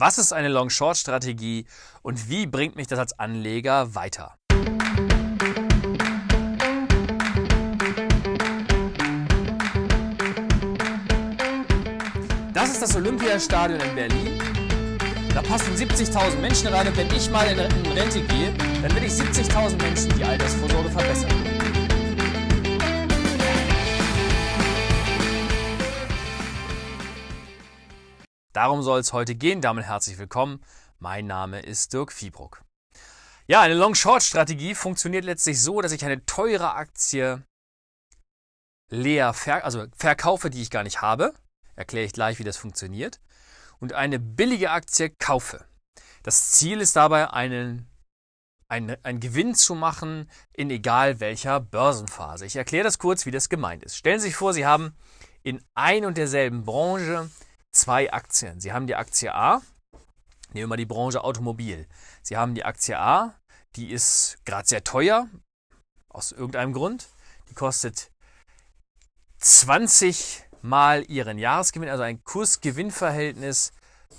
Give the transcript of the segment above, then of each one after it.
Was ist eine Long-Short-Strategie und wie bringt mich das als Anleger weiter? Das ist das Olympiastadion in Berlin. Da passen 70.000 Menschen rein und wenn ich mal in Rente gehe, dann will ich 70.000 Menschen die Altersvorsorge verbessern. Darum soll es heute gehen. Damit herzlich willkommen. Mein Name ist Dirk Viehbruck. Ja, eine Long-Short-Strategie funktioniert letztlich so, dass ich eine teure Aktie leer ver also verkaufe, die ich gar nicht habe. Erkläre ich gleich, wie das funktioniert. Und eine billige Aktie kaufe. Das Ziel ist dabei, einen, einen, einen Gewinn zu machen, in egal welcher Börsenphase. Ich erkläre das kurz, wie das gemeint ist. Stellen Sie sich vor, Sie haben in ein und derselben Branche zwei Aktien. Sie haben die Aktie A, nehmen wir mal die Branche Automobil. Sie haben die Aktie A, die ist gerade sehr teuer, aus irgendeinem Grund. Die kostet 20 mal ihren Jahresgewinn, also ein Kursgewinnverhältnis.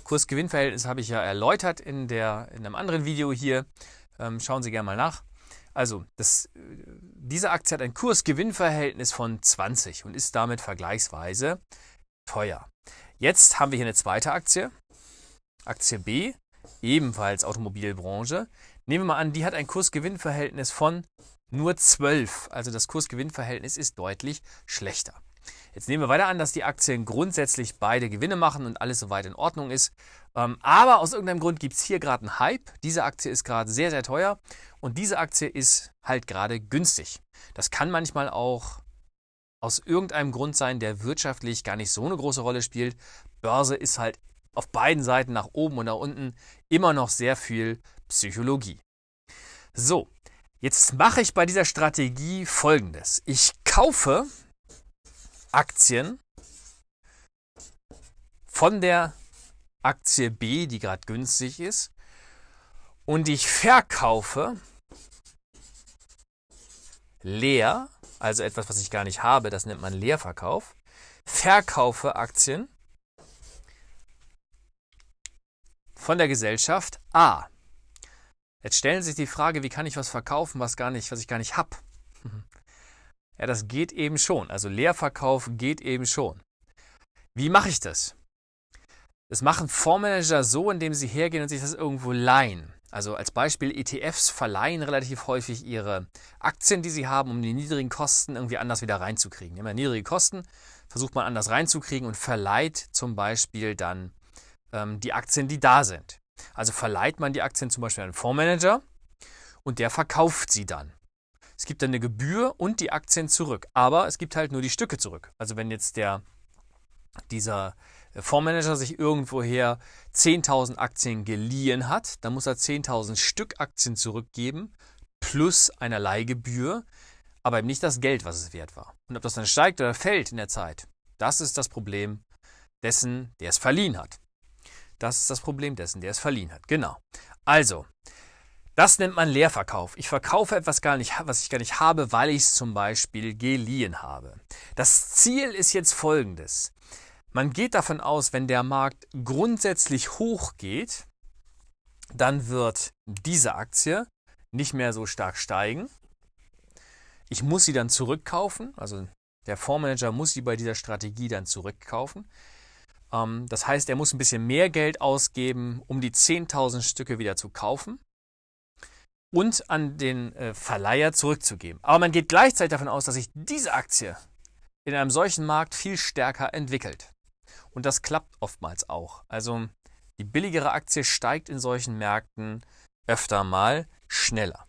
Kursgewinnverhältnis habe ich ja erläutert in, der, in einem anderen Video hier. Ähm, schauen Sie gerne mal nach. Also, das, diese Aktie hat ein Kursgewinnverhältnis von 20 und ist damit vergleichsweise teuer. Jetzt haben wir hier eine zweite Aktie, Aktie B, ebenfalls Automobilbranche. Nehmen wir mal an, die hat ein Kursgewinnverhältnis von nur 12. Also das Kursgewinnverhältnis ist deutlich schlechter. Jetzt nehmen wir weiter an, dass die Aktien grundsätzlich beide Gewinne machen und alles soweit in Ordnung ist. Ähm, aber aus irgendeinem Grund gibt es hier gerade einen Hype. Diese Aktie ist gerade sehr, sehr teuer und diese Aktie ist halt gerade günstig. Das kann manchmal auch aus irgendeinem Grund sein, der wirtschaftlich gar nicht so eine große Rolle spielt. Börse ist halt auf beiden Seiten, nach oben und nach unten, immer noch sehr viel Psychologie. So, jetzt mache ich bei dieser Strategie folgendes. Ich kaufe Aktien von der Aktie B, die gerade günstig ist, und ich verkaufe leer also etwas, was ich gar nicht habe, das nennt man Leerverkauf. Verkaufe Aktien von der Gesellschaft A. Jetzt stellen Sie sich die Frage, wie kann ich was verkaufen, was, gar nicht, was ich gar nicht habe? Mhm. Ja, das geht eben schon. Also Leerverkauf geht eben schon. Wie mache ich das? Das machen Fondsmanager so, indem sie hergehen und sich das irgendwo leihen. Also als Beispiel, ETFs verleihen relativ häufig ihre Aktien, die sie haben, um die niedrigen Kosten irgendwie anders wieder reinzukriegen. Immer niedrige Kosten versucht man anders reinzukriegen und verleiht zum Beispiel dann ähm, die Aktien, die da sind. Also verleiht man die Aktien zum Beispiel an einen Fondsmanager und der verkauft sie dann. Es gibt dann eine Gebühr und die Aktien zurück, aber es gibt halt nur die Stücke zurück. Also wenn jetzt der dieser Fondsmanager sich irgendwoher 10.000 Aktien geliehen hat, dann muss er 10.000 Stück Aktien zurückgeben plus einer Leihgebühr, aber eben nicht das Geld, was es wert war. Und ob das dann steigt oder fällt in der Zeit, das ist das Problem dessen, der es verliehen hat. Das ist das Problem dessen, der es verliehen hat. Genau. Also, das nennt man Leerverkauf. Ich verkaufe etwas gar nicht, was ich gar nicht habe, weil ich es zum Beispiel geliehen habe. Das Ziel ist jetzt folgendes. Man geht davon aus, wenn der Markt grundsätzlich hoch geht, dann wird diese Aktie nicht mehr so stark steigen. Ich muss sie dann zurückkaufen, also der Fondsmanager muss sie bei dieser Strategie dann zurückkaufen. Ähm, das heißt, er muss ein bisschen mehr Geld ausgeben, um die 10.000 Stücke wieder zu kaufen und an den äh, Verleiher zurückzugeben. Aber man geht gleichzeitig davon aus, dass sich diese Aktie in einem solchen Markt viel stärker entwickelt. Und das klappt oftmals auch. Also die billigere Aktie steigt in solchen Märkten öfter mal schneller.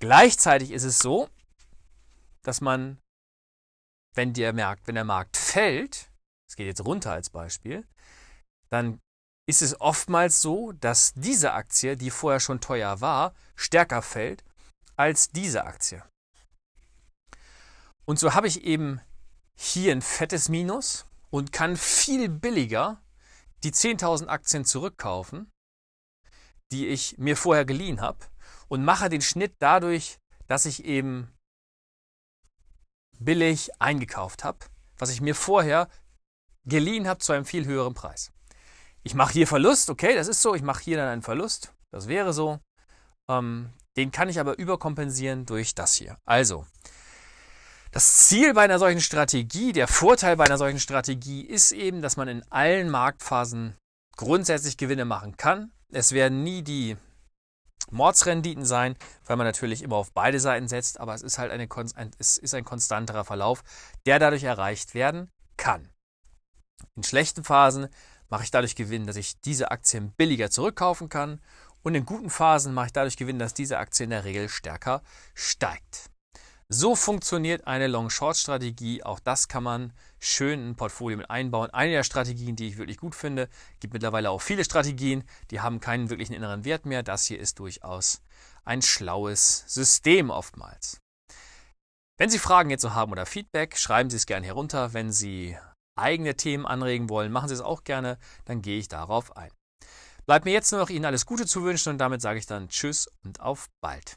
Gleichzeitig ist es so, dass man, wenn der Markt, wenn der Markt fällt, es geht jetzt runter als Beispiel, dann ist es oftmals so, dass diese Aktie, die vorher schon teuer war, stärker fällt als diese Aktie. Und so habe ich eben hier ein fettes Minus und kann viel billiger die 10.000 Aktien zurückkaufen, die ich mir vorher geliehen habe und mache den Schnitt dadurch, dass ich eben billig eingekauft habe, was ich mir vorher geliehen habe zu einem viel höheren Preis. Ich mache hier Verlust, okay, das ist so, ich mache hier dann einen Verlust, das wäre so. Ähm, den kann ich aber überkompensieren durch das hier. Also, das Ziel bei einer solchen Strategie, der Vorteil bei einer solchen Strategie ist eben, dass man in allen Marktphasen grundsätzlich Gewinne machen kann. Es werden nie die Mordsrenditen sein, weil man natürlich immer auf beide Seiten setzt, aber es ist halt eine, es ist ein konstanterer Verlauf, der dadurch erreicht werden kann. In schlechten Phasen mache ich dadurch Gewinn, dass ich diese Aktien billiger zurückkaufen kann und in guten Phasen mache ich dadurch Gewinn, dass diese Aktie in der Regel stärker steigt. So funktioniert eine Long-Short-Strategie. Auch das kann man schön in ein Portfolio mit einbauen. Eine der Strategien, die ich wirklich gut finde, gibt mittlerweile auch viele Strategien, die haben keinen wirklichen inneren Wert mehr. Das hier ist durchaus ein schlaues System oftmals. Wenn Sie Fragen jetzt noch haben oder Feedback, schreiben Sie es gerne herunter. Wenn Sie eigene Themen anregen wollen, machen Sie es auch gerne, dann gehe ich darauf ein. Bleibt mir jetzt nur noch Ihnen alles Gute zu wünschen und damit sage ich dann Tschüss und auf bald.